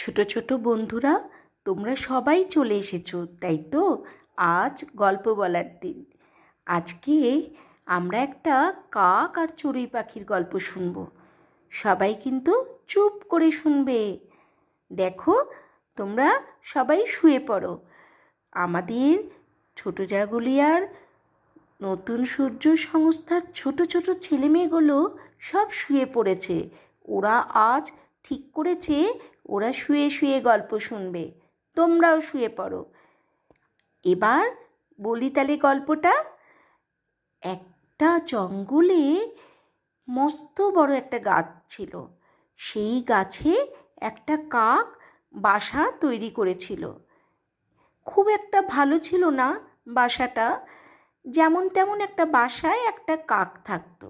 ছোট ছোট বন্ধুরা তোমরা সবাই চলে এসেছো তাই তো আজ গল্প বলার দিন আজকে আমরা একটা কাক আর চড়ুই পাখির গল্প শুনব সবাই কিন্তু চুপ করে শুনবে দেখো তোমরা সবাই শুয়ে পড়ো আমাদের ছোট জাগুলিয়ার নতুন সূর্য সংস্থার ছোট ছোট ছেলেমেয়েগুলো সব শুয়ে পড়েছে ওরা আজ ঠিক করেছে ওরা শুয়ে শুয়ে গল্প শুনবে তোমরাও শুয়ে পড়ো এবার বলি তালে গল্পটা একটা জঙ্গলে মস্ত বড় একটা গাছ ছিল সেই গাছে একটা কাক বাসা তৈরি করেছিল খুব একটা ভালো ছিল না বাসাটা যেমন তেমন একটা বাসায় একটা কাক থাকতো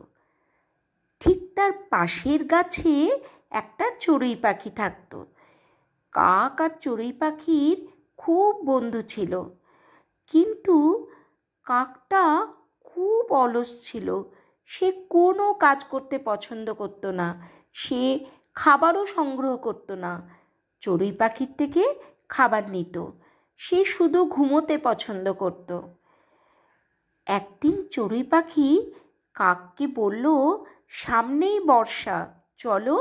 ঠিক তার পাশের গাছে একটা চড়ুই পাখি থাকত কাক আর চড়ুই পাখির খুব বন্ধু ছিল কিন্তু কাকটা খুব অলস ছিল সে কোনো কাজ করতে পছন্দ করত না সে খাবারও সংগ্রহ করত না চড়ুই পাখির থেকে খাবার নিত সে শুধু ঘুমোতে পছন্দ করত একদিন চড়ুই পাখি কাককে বলল সামনেই বর্ষা চলো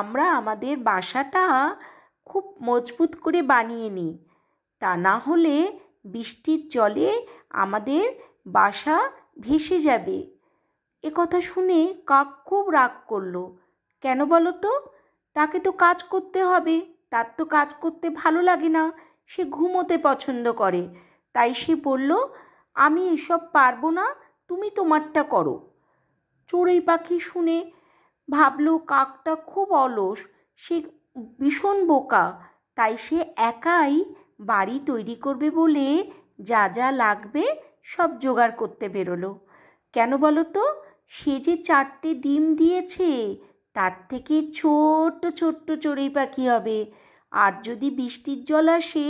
আমরা আমাদের বাসাটা খুব মজবুত করে বানিয়ে নিই তা না হলে বৃষ্টির জলে আমাদের বাসা ভেসে যাবে এ কথা শুনে কাক খুব রাগ করলো কেন বলো তো তাকে তো কাজ করতে হবে তার তো কাজ করতে ভালো লাগে না সে ঘুমোতে পছন্দ করে তাই সে বলল আমি এসব পারবো না তুমি তোমারটা করো চড়ুই পাখি শুনে ভাবল কাকটা খুব অলস সে ভীষণ বোকা তাই সে একাই বাড়ি তৈরি করবে বলে যা যা লাগবে সব জোগাড় করতে বেরোলো কেন বলো তো সে যে চারটে ডিম দিয়েছে তার থেকে ছোট্ট ছোট্ট চড়ুই পাখি হবে আর যদি বৃষ্টির জল আসে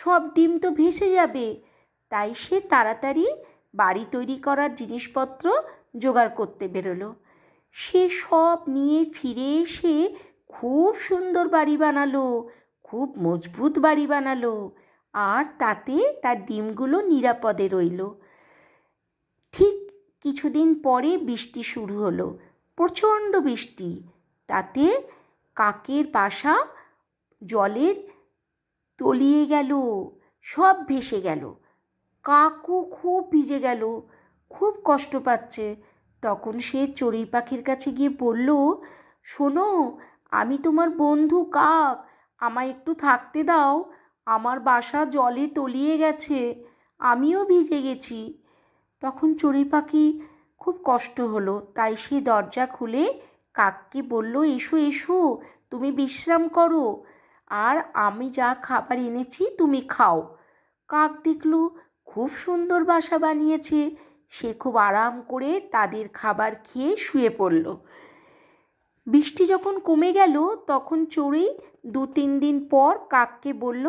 সব ডিম তো ভেসে যাবে তাই সে তাড়াতাড়ি বাড়ি তৈরি করার জিনিসপত্র জোগাড় করতে বেরোলো সে সব নিয়ে ফিরে এসে খুব সুন্দর বাড়ি বানালো খুব মজবুত বাড়ি বানালো আর তাতে তার ডিমগুলো নিরাপদে রইল ঠিক কিছুদিন পরে বৃষ্টি শুরু হলো প্রচণ্ড বৃষ্টি তাতে কাকের বাসা জলের তলিয়ে গেল সব ভেসে গেল কাকু খুব ভিজে গেল খুব কষ্ট পাচ্ছে তখন সে চড়ুই পাখির কাছে গিয়ে বলল শোনো আমি তোমার বন্ধু কাক আমায় একটু থাকতে দাও আমার বাসা জলে তলিয়ে গেছে আমিও ভিজে গেছি তখন চড়ুই পাখি খুব কষ্ট হলো তাই সে দরজা খুলে কাককে বলল এসো এসো তুমি বিশ্রাম করো আর আমি যা খাবার এনেছি তুমি খাও কাক দেখল খুব সুন্দর বাসা বানিয়েছে সে খুব আরাম করে তাদের খাবার খেয়ে শুয়ে পড়ল বৃষ্টি যখন কমে গেল তখন চড়ুই দু তিন দিন পর কাককে বলল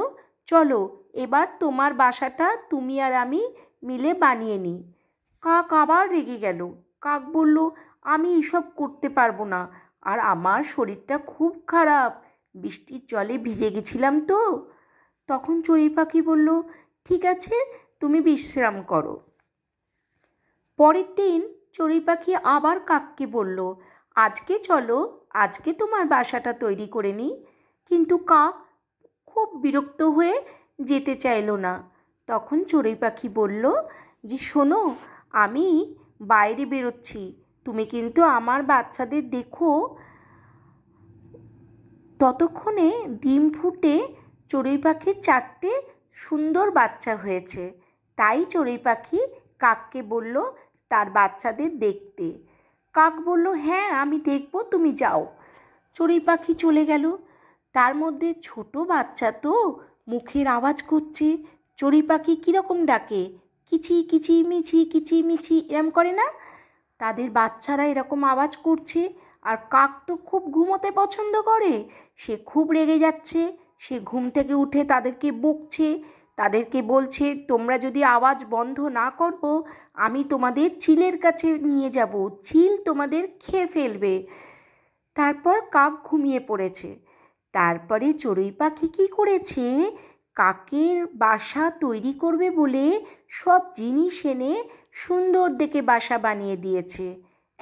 চলো এবার তোমার বাসাটা তুমি আর আমি মিলে বানিয়ে নিই কাক আবার রেগে গেল কাক বলল আমি এসব করতে পারবো না আর আমার শরীরটা খুব খারাপ বৃষ্টির জলে ভিজে গেছিলাম তো তখন চড়ুই পাখি বলল ঠিক আছে তুমি বিশ্রাম করো পরের দিন চড়ুই পাখি আবার কাককে বলল আজকে চলো আজকে তোমার বাসাটা তৈরি করে নিই কিন্তু কাক খুব বিরক্ত হয়ে যেতে চাইল না তখন চড়ুই পাখি বলল যে শোনো আমি বাইরে বেরোচ্ছি তুমি কিন্তু আমার বাচ্চাদের দেখো ততক্ষণে ডিম ফুটে চড়ুই পাখির চারটে সুন্দর বাচ্চা হয়েছে তাই চড়ুই পাখি কাককে বলল তার বাচ্চাদের দেখতে কাক বলল হ্যাঁ আমি দেখব তুমি যাও চড়ুই পাখি চলে গেল তার মধ্যে ছোট বাচ্চা তো মুখের আওয়াজ করছে চড়ুই পাখি কীরকম ডাকে কিচি কিচি মিছি কিচি মিছি এরম করে না তাদের বাচ্চারা এরকম আওয়াজ করছে আর কাক তো খুব ঘুমোতে পছন্দ করে সে খুব রেগে যাচ্ছে সে ঘুম থেকে উঠে তাদেরকে বকছে তাদেরকে বলছে তোমরা যদি আওয়াজ বন্ধ না করো আমি তোমাদের চিলের কাছে নিয়ে যাব চিল তোমাদের খেয়ে ফেলবে তারপর কাক ঘুমিয়ে পড়েছে তারপরে চড়ুই পাখি কী করেছে কাকের বাসা তৈরি করবে বলে সব জিনিস এনে সুন্দর দেখে বাসা বানিয়ে দিয়েছে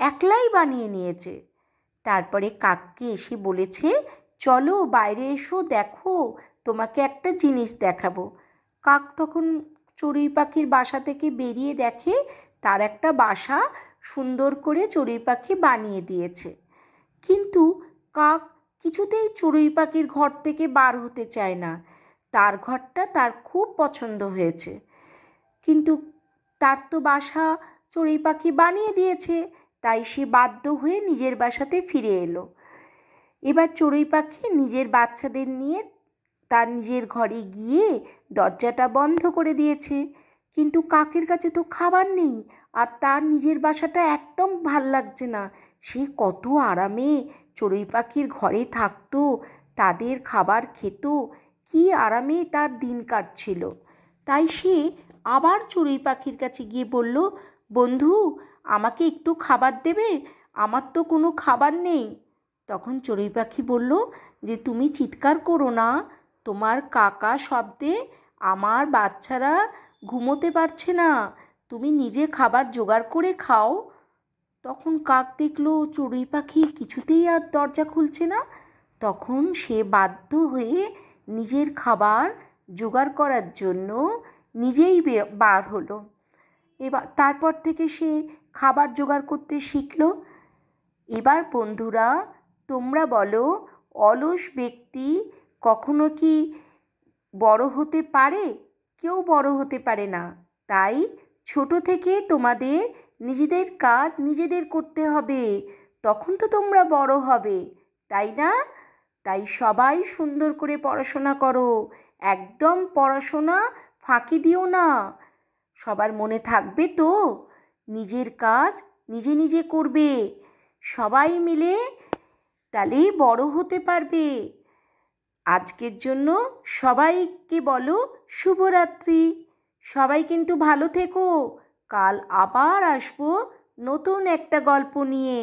একলাই বানিয়ে নিয়েছে তারপরে কাককে এসে বলেছে চলো বাইরে এসো দেখো তোমাকে একটা জিনিস দেখাবো কাক তখন চড়ুই পাখির বাসা থেকে বেরিয়ে দেখে তার একটা বাসা সুন্দর করে চড়ুই পাখি বানিয়ে দিয়েছে কিন্তু কাক কিছুতেই চড়ুই পাখির ঘর থেকে বার হতে চায় না তার ঘরটা তার খুব পছন্দ হয়েছে কিন্তু তার তো বাসা চড়ুই পাখি বানিয়ে দিয়েছে তাই সে বাধ্য হয়ে নিজের বাসাতে ফিরে এলো এবার চড়ুই পাখি নিজের বাচ্চাদের নিয়ে তার নিজের ঘরে গিয়ে দরজাটা বন্ধ করে দিয়েছে কিন্তু কাকের কাছে তো খাবার নেই আর তার নিজের বাসাটা একদম ভাল লাগছে না সে কত আরামে চড়ুই পাখির ঘরে থাকতো তাদের খাবার খেত কি আরামে তার দিন কাটছিল তাই সে আবার চড়ুই পাখির কাছে গিয়ে বলল বন্ধু আমাকে একটু খাবার দেবে আমার তো কোনো খাবার নেই তখন চড়ুই পাখি বলল যে তুমি চিৎকার করো না তোমার কাকা শব্দে আমার বাচ্চারা ঘুমোতে পারছে না তুমি নিজে খাবার জোগাড় করে খাও তখন কাক দেখলো চড়ুই পাখি কিছুতেই আর দরজা খুলছে না তখন সে বাধ্য হয়ে নিজের খাবার জোগাড় করার জন্য নিজেই বার হলো এবার তারপর থেকে সে খাবার জোগাড় করতে শিখল এবার বন্ধুরা তোমরা বলো অলস ব্যক্তি কখনো কি বড় হতে পারে কেউ বড় হতে পারে না তাই ছোট থেকে তোমাদের নিজেদের কাজ নিজেদের করতে হবে তখন তো তোমরা বড় হবে তাই না তাই সবাই সুন্দর করে পড়াশোনা করো একদম পড়াশোনা ফাঁকি দিও না সবার মনে থাকবে তো নিজের কাজ নিজে নিজে করবে সবাই মিলে তাহলেই বড় হতে পারবে আজকের জন্য সবাইকে বলো শুভরাত্রি সবাই কিন্তু ভালো থেকো কাল আবার আসবো নতুন একটা গল্প নিয়ে